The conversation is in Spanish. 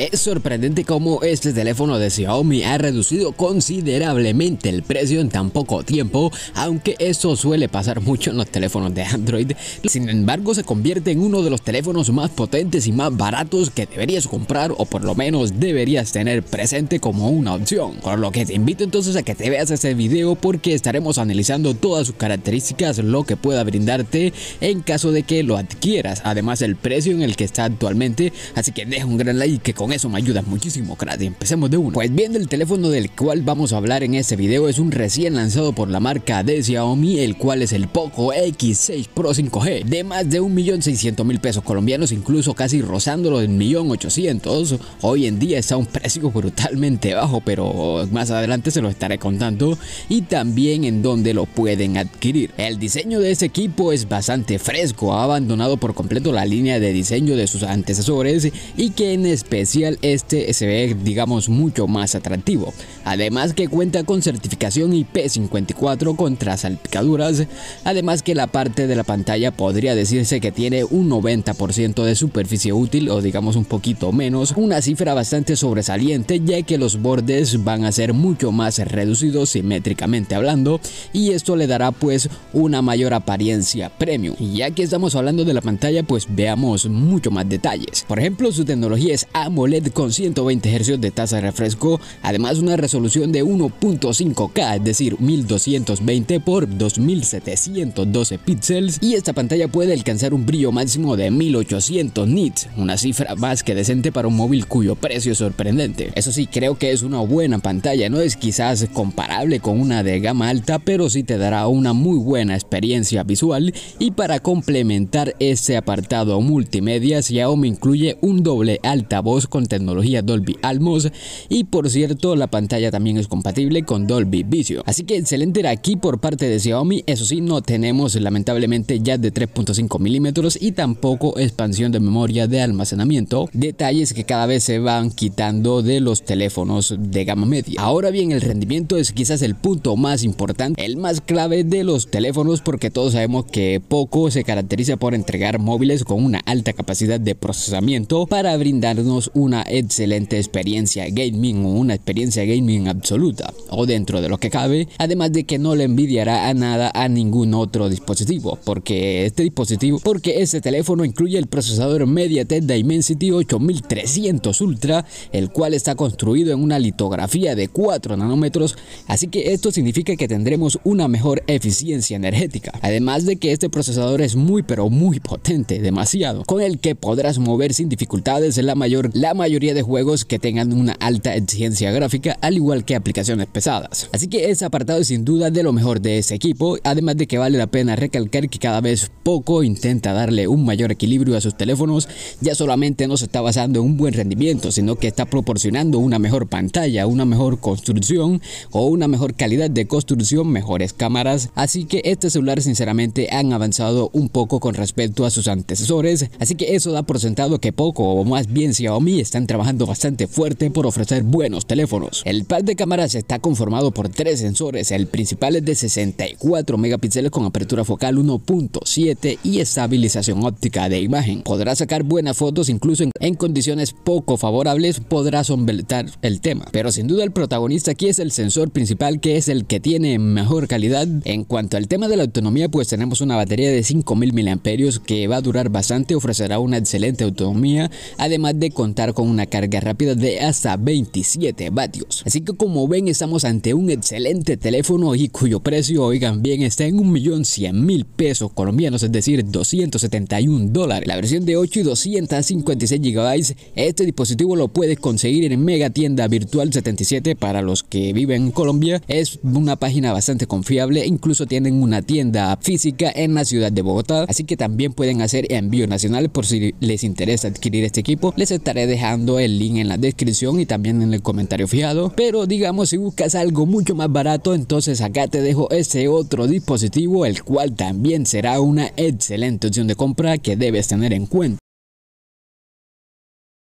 Es sorprendente cómo este teléfono de Xiaomi ha reducido considerablemente el precio en tan poco tiempo, aunque eso suele pasar mucho en los teléfonos de Android. Sin embargo, se convierte en uno de los teléfonos más potentes y más baratos que deberías comprar o por lo menos deberías tener presente como una opción. Por lo que te invito entonces a que te veas este video porque estaremos analizando todas sus características, lo que pueda brindarte en caso de que lo adquieras, además el precio en el que está actualmente, así que deja un gran like que con eso me ayuda muchísimo, crack. Empecemos de uno. Pues bien, el teléfono del cual vamos a hablar en este video es un recién lanzado por la marca de Xiaomi, el cual es el Poco X6 Pro 5G, de más de 1.600.000 pesos colombianos, incluso casi rozándolo en 1.800.000. Hoy en día está a un precio brutalmente bajo, pero más adelante se lo estaré contando y también en dónde lo pueden adquirir. El diseño de este equipo es bastante fresco, ha abandonado por completo la línea de diseño de sus antecesores y que en especial este se ve digamos mucho más atractivo, además que cuenta con certificación IP54 contra salpicaduras, además que la parte de la pantalla podría decirse que tiene un 90% de superficie útil o digamos un poquito menos, una cifra bastante sobresaliente ya que los bordes van a ser mucho más reducidos simétricamente hablando y esto le dará pues una mayor apariencia premium, ya que estamos hablando de la pantalla pues veamos mucho más detalles, por ejemplo su tecnología es AMOLED OLED con 120 Hz de tasa de refresco, además una resolución de 1.5K, es decir, 1220 x 2712 píxeles y esta pantalla puede alcanzar un brillo máximo de 1800 nits, una cifra más que decente para un móvil cuyo precio es sorprendente. Eso sí, creo que es una buena pantalla, no es quizás comparable con una de gama alta, pero sí te dará una muy buena experiencia visual y para complementar este apartado multimedia Xiaomi incluye un doble altavoz con tecnología Dolby Atmos y por cierto la pantalla también es compatible con Dolby Vision. Así que excelente aquí por parte de Xiaomi, eso sí no tenemos lamentablemente ya de 3.5 milímetros y tampoco expansión de memoria de almacenamiento, detalles que cada vez se van quitando de los teléfonos de gama media. Ahora bien, el rendimiento es quizás el punto más importante, el más clave de los teléfonos porque todos sabemos que poco se caracteriza por entregar móviles con una alta capacidad de procesamiento para brindarnos una excelente experiencia gaming o una experiencia gaming absoluta o dentro de lo que cabe, además de que no le envidiará a nada a ningún otro dispositivo, porque este dispositivo, porque este teléfono incluye el procesador MediaTek Dimensity 8300 Ultra, el cual está construido en una litografía de 4 nanómetros, así que esto significa que tendremos una mejor eficiencia energética. Además de que este procesador es muy pero muy potente, demasiado, con el que podrás mover sin dificultades la mayor la la mayoría de juegos que tengan una alta exigencia gráfica, al igual que aplicaciones pesadas. Así que ese apartado es sin duda de lo mejor de ese equipo, además de que vale la pena recalcar que cada vez poco intenta darle un mayor equilibrio a sus teléfonos, ya solamente no se está basando en un buen rendimiento, sino que está proporcionando una mejor pantalla, una mejor construcción o una mejor calidad de construcción, mejores cámaras, así que este celular sinceramente han avanzado un poco con respecto a sus antecesores, así que eso da por sentado que poco o más bien Xiaomi están trabajando bastante fuerte por ofrecer buenos teléfonos. El pack de cámaras está conformado por tres sensores, el principal es de 64 megapíxeles con apertura focal 1.7 y estabilización óptica de imagen. Podrá sacar buenas fotos incluso en, en condiciones poco favorables, podrá sombretar el tema. Pero sin duda el protagonista aquí es el sensor principal que es el que tiene mejor calidad. En cuanto al tema de la autonomía, pues tenemos una batería de 5000 mAh que va a durar bastante, ofrecerá una excelente autonomía, además de contar con una carga rápida de hasta 27 vatios. Así que como ven estamos ante un excelente teléfono y cuyo precio, oigan bien, está en 1.100.000 pesos colombianos, es decir, 271 dólares. La versión de 8 y 256 GB, este dispositivo lo puedes conseguir en Mega Tienda Virtual 77 para los que viven en Colombia. Es una página bastante confiable, incluso tienen una tienda física en la ciudad de Bogotá, así que también pueden hacer envío nacional por si les interesa adquirir este equipo. Les estaré dejando dejando el link en la descripción y también en el comentario fijado. Pero digamos si buscas algo mucho más barato, entonces acá te dejo este otro dispositivo, el cual también será una excelente opción de compra que debes tener en cuenta.